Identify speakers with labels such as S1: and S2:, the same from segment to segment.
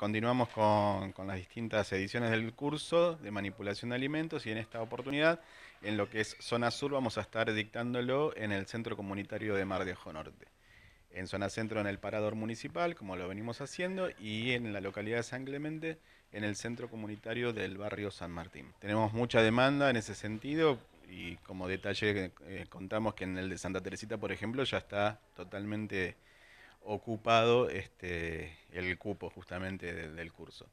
S1: Continuamos con, las distintas ediciones del curso de manipulación de alimentos y en esta oportunidad, en lo que es zona sur, vamos a estar dictándolo en el Centro Comunitario de Mar de Ojo Norte. En zona centro, en el Parador Municipal, como lo venimos haciendo, y en la localidad de San Clemente, en el Centro Comunitario del Barrio San Martín. Tenemos mucha demanda en ese sentido y como detalle eh, contamos que en el de Santa Teresita, por ejemplo, ya está totalmente ocupado este, el cupo justamente del, curso.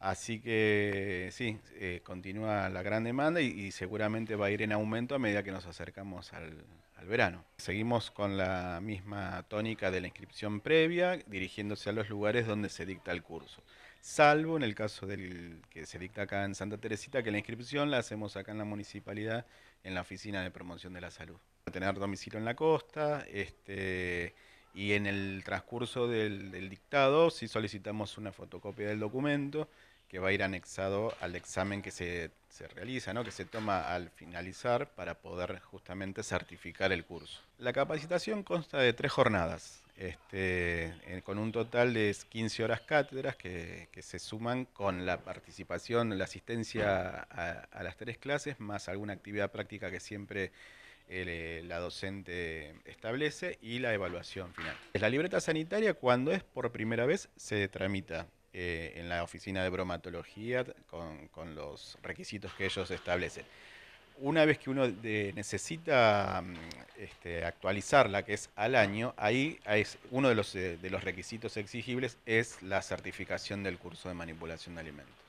S1: Así que sí, eh, continúa la gran demanda y, y, seguramente va a ir en aumento a medida que nos acercamos al, al, verano. Seguimos con la misma tónica de la inscripción previa, dirigiéndose a los lugares donde se dicta el curso. Salvo en el caso del que se dicta acá en Santa Teresita, que la inscripción la hacemos acá en la municipalidad, en la Oficina de Promoción de la Salud. Tener domicilio en la costa, este, y en el transcurso del, dictado sí solicitamos una fotocopia del documento que va a ir anexado al examen que se, realiza, ¿no? que se toma al finalizar para poder justamente certificar el curso. La capacitación consta de tres jornadas, este, con un total de 15 horas cátedras que, se suman con la participación, la asistencia a las tres clases, más alguna actividad práctica que siempre eh, la docente establece y la evaluación final. La libreta sanitaria cuando es por primera vez se tramita eh, en la oficina de bromatología con, los requisitos que ellos establecen. Una vez que uno eh, necesita mm, este, actualizarla, que es al año, ahí es, uno de los requisitos exigibles es la certificación del curso de manipulación de alimentos.